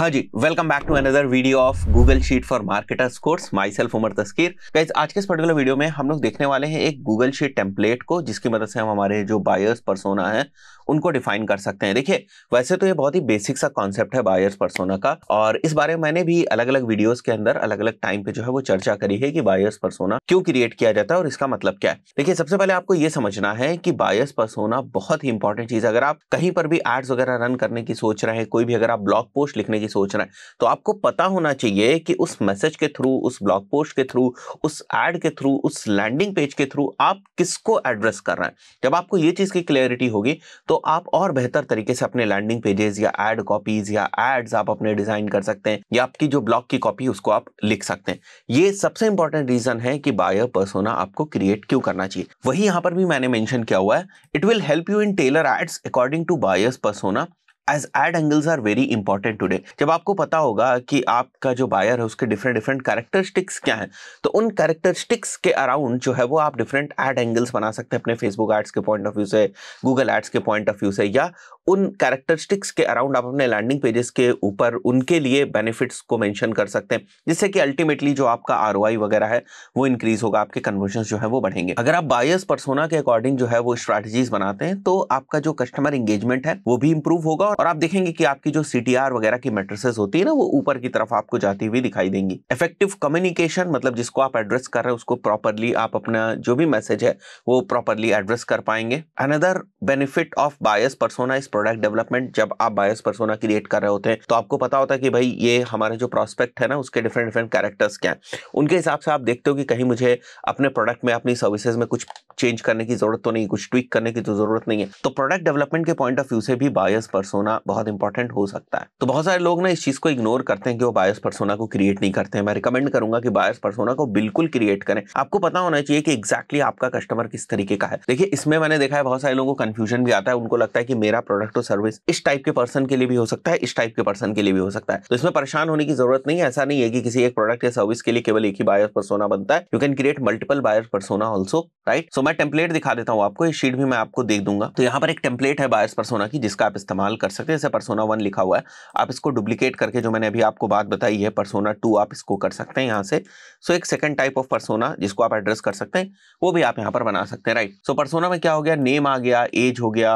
हाँ जी welcome back to another video of Google sheet for marketers course myself Umar Taskeer guys आज के इस पर्टिकुलर वीडियो में हम लोग देखने वाले हैं एक गूगल शीट टेम्पलेट को जिसकी मदद से हम हमारे जो बायर्स परसोना है उनको डिफाइन कर सकते हैं देखिए वैसे तो ये बहुत ही बेसिक सा कॉन्सेप्ट है बायर्स परसोना का और इस बारे में मैंने भी अलग अलग वीडियोस के अंदर अलग अलग टाइम पे जो है वो चर्चा करी है कि बायर्स परसोना क्यों क्रिएट किया जाता है और इसका मतलब क्या है देखिए सबसे पहले आपको ये समझना है कि बायर्स परसोना बहुत ही इंपॉर्टेंट चीज है अगर आप कहीं पर भी एड्स वगैरह रन करने की सोच रहे हैं कोई भी अगर आप ब्लॉग पोस्ट लिखने की सोच रहा है तो आपको पता होना चाहिए कि उस मैसेज के थ्रू उस ब्लॉग पोस्ट के थ्रू उस एड के थ्रू उस लैंडिंग पेज के थ्रू आप किसको एड्रेस कर रहे हैं जब आपको ये चीज़ की क्लियरिटी होगी तो आप और बेहतर तरीके से अपने लैंडिंग पेजेस या एड कॉपीज या एड्स आप अपने डिज़ाइन कर सकते हैं या आपकी जो ब्लॉग की कॉपी उसको आप लिख सकते हैं ये सबसे इंपॉर्टेंट रीज़न है कि बायर पर्सोना आपको क्रिएट क्यों करना चाहिए वही यहाँ पर भी मैंने मैंशन किया हुआ है it will help you in tailor ads according to buyers persona as ad angles are very important today जब आपको पता होगा कि आपका जो बायर है उसके डिफरेंट डिफरेंट कैरेक्टरिस्टिक्स क्या हैं तो उन कैरेक्टरिस्टिक्स के अराउंड जो है वो आप डिफरेंट एड एंगल्स बना सकते हैं अपने फेसबुक एड्स के पॉइंट ऑफ व्यू से गूगल एड्स के पॉइंट ऑफ व्यू से या उन कैरेक्टरिस्टिक्स के अराउंड आप अपने लैंडिंग पेजेस के ऊपर उनके लिए बेनिफिट्स को मैंशन कर सकते हैं जिससे कि अल्टीमेटली जो आपका आर वगैरह है वो इंक्रीज होगा आपके कन्वर्जन जो है वो बढ़ेंगे अगर आप बायर्स परसोना के अकॉर्डिंग जो है वो स्ट्रैटेजीज बनाते हैं तो आपका जो कस्टमर इंगेजमेंट है वो भी इंप्रूव होगा और और आप देखेंगे कि आपकी जो सी वगैरह की मेट्रेसेस होती है ना वो ऊपर की तरफ आपको जाती हुई दिखाई देंगी इफेक्टिव कम्युनिकेशन मतलब जिसको आप एड्रेस कर रहे हैं उसको प्रॉपरली आप अपना जो भी मैसेज है वो प्रॉपरली एड्रेस कर पाएंगे another benefit of buyers persona is product development जब आप बायस परसोना क्रिएट कर रहे होते हैं तो आपको पता होता है कि भाई ये हमारे जो प्रोस्पेक्ट है ना उसके डिफरेंट डिफरेंट कैरेक्टर्स क्या है उनके हिसाब से आप देखते हो कि कहीं मुझे अपने प्रोडक्ट में अपनी सर्विसेज में कुछ चेंज करने की जरूरत तो नहीं कुछ ट्विक करने की तो जरूरत नहीं है तो प्रोडक्ट डेवलपमेंट के पॉइंट ऑफ व्यू से भी बायस परसोना होना बहुत इंपॉर्टेंट हो सकता है तो बहुत सारे लोग ना इस चीज़ को इग्नोर करते हैं कि वो बायस परसोना को क्रिएट नहीं करते हैं मैं रिकमेंड करूंगा कि बायस परसोना को बिल्कुल क्रिएट करें आपको पता होना चाहिए कि एक्जैक्टली आपका कस्टमर किस तरीके का है देखिए इसमें मैंने देखा है बहुत सारे लोगों को कंफ्यूजन भी आता है उनको लगता है कि मेरा प्रोडक्ट और सर्विस इस टाइप के पर्सन के लिए भी हो सकता है इस टाइप के पर्सन के लिए भी हो सकता है तो इसमें परेशान होने की जरूरत नहीं है ऐसा नहीं है कि किसी एक प्रोडक्ट या सर्विस के लिए केवल एक ही बायस परसोना बनता है you can create multiple buyers persona also right so मैं टेम्पलेट दिखा देता हूँ आपको ये शीट भी मैं आपको देख दूंगा तो यहाँ पर एक टेम्पलेट है बायस परसोना की जिसका आप इस्तेमाल कर सकते हैं जैसे परसोना वन लिखा हुआ है आप इसको डुप्लीकेट करके जो मैंने अभी आपको बात बताई है परसोना टू आप इसको कर सकते हैं यहाँ से सो so, एक सेकंड टाइप ऑफ परसोना जिसको आप एड्रेस कर सकते हैं वो भी आप यहाँ पर बना सकते हैं राइट सो परसोना में क्या हो गया नेम आ गया एज हो गया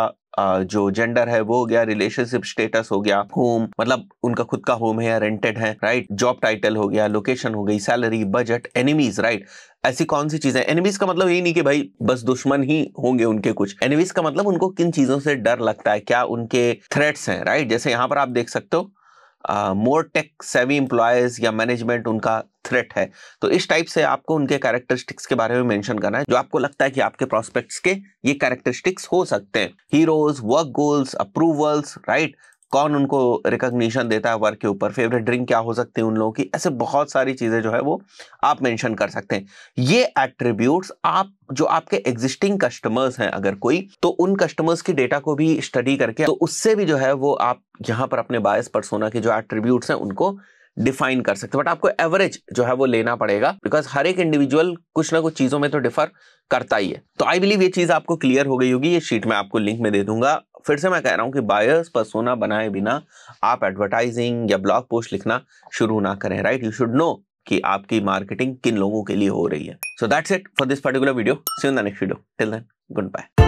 जो जेंडर है वो हो गया रिलेशनशिप स्टेटस हो गया होम मतलब उनका खुद का होम है या रेंटेड है राइट जॉब टाइटल हो गया लोकेशन हो गई सैलरी बजट एनिमीज राइट ऐसी कौन सी चीजें एनिमीज का मतलब ये नहीं कि भाई बस दुश्मन ही होंगे उनके कुछ एनिमीज का मतलब उनको किन चीजों से डर लगता है क्या उनके थ्रेट्स हैं राइट जैसे यहाँ पर आप देख सकते हो मोर टेक सेवी एम्प्लॉयज या मैनेजमेंट उनका थ्रेट है तो इस टाइप से आपको उनके कैरेक्टरिस्टिक्स के बारे में मेंशन करना है जो आपको लगता है कि आपके प्रोस्पेक्ट्स के ये कैरेक्टरिस्टिक्स हो सकते हैं heroes work goals approvals right कौन उनको रिकग्निशन देता है वर्क के ऊपर फेवरेट ड्रिंक क्या हो सकती है उन लोगों की ऐसे बहुत सारी चीज़ें जो है वो आप मेंशन कर सकते हैं ये एट्रीब्यूट्स आप जो आपके एग्जिस्टिंग कस्टमर्स हैं अगर कोई तो उन कस्टमर्स की डेटा को भी स्टडी करके तो उससे भी जो है वो आप यहाँ पर अपने बायस परसोना के जो एट्रीब्यूट्स हैं उनको डिफाइन कर सकते हैं बट आपको एवरेज जो है वो लेना पड़ेगा बिकॉज हर एक इंडिविजुअल कुछ ना कुछ चीज़ों में तो डिफर करता ही है तो आई बिलीव ये चीज़ आपको क्लियर हो गई होगी ये शीट में आपको लिंक में दे दूंगा फिर से मैं कह रहा हूँ कि बायर्स पर सोना बनाए बिना आप एडवर्टाइजिंग या ब्लॉग पोस्ट लिखना शुरू ना करें राइट यू शुड नो कि आपकी मार्केटिंग किन लोगों के लिए हो रही है so that's it for this particular video see in the next video till then good bye